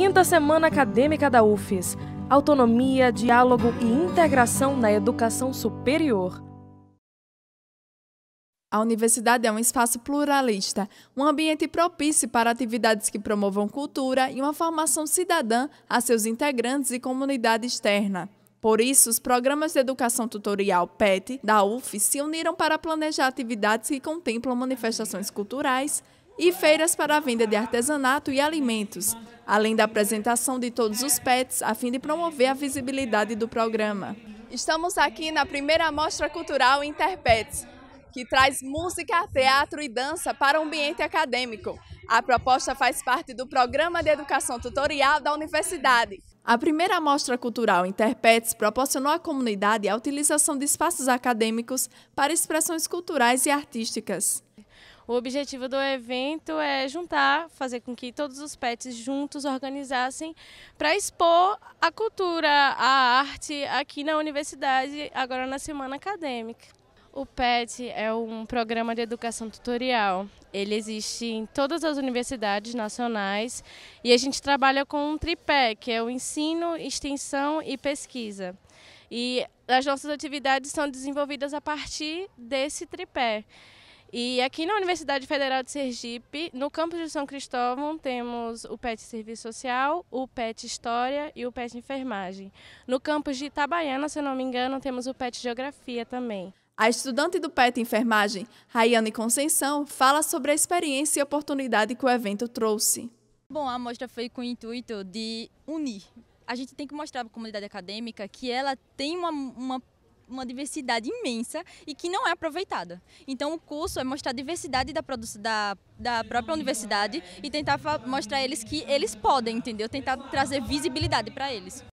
Quinta Semana Acadêmica da UFES. Autonomia, diálogo e integração na educação superior. A universidade é um espaço pluralista, um ambiente propício para atividades que promovam cultura e uma formação cidadã a seus integrantes e comunidade externa. Por isso, os programas de educação tutorial PET da UF se uniram para planejar atividades que contemplam manifestações culturais, e feiras para a venda de artesanato e alimentos, além da apresentação de todos os pets a fim de promover a visibilidade do programa. Estamos aqui na primeira Mostra Cultural Interpets, que traz música, teatro e dança para o ambiente acadêmico. A proposta faz parte do Programa de Educação Tutorial da Universidade. A primeira Mostra Cultural Interpets proporcionou à comunidade a utilização de espaços acadêmicos para expressões culturais e artísticas. O objetivo do evento é juntar, fazer com que todos os pets juntos organizassem para expor a cultura, a arte aqui na universidade, agora na semana acadêmica. O PET é um programa de educação tutorial. Ele existe em todas as universidades nacionais e a gente trabalha com um tripé, que é o ensino, extensão e pesquisa. E as nossas atividades são desenvolvidas a partir desse tripé. E aqui na Universidade Federal de Sergipe, no campus de São Cristóvão, temos o PET Serviço Social, o PET História e o PET Enfermagem. No campus de Itabaiana, se não me engano, temos o PET Geografia também. A estudante do PET Enfermagem, Raiane Conceição, fala sobre a experiência e oportunidade que o evento trouxe. Bom, a mostra foi com o intuito de unir. A gente tem que mostrar para a comunidade acadêmica que ela tem uma, uma uma diversidade imensa e que não é aproveitada. Então, o curso é mostrar a diversidade da, da, da própria universidade e tentar mostrar a eles que eles podem, entendeu? Tentar trazer visibilidade para eles.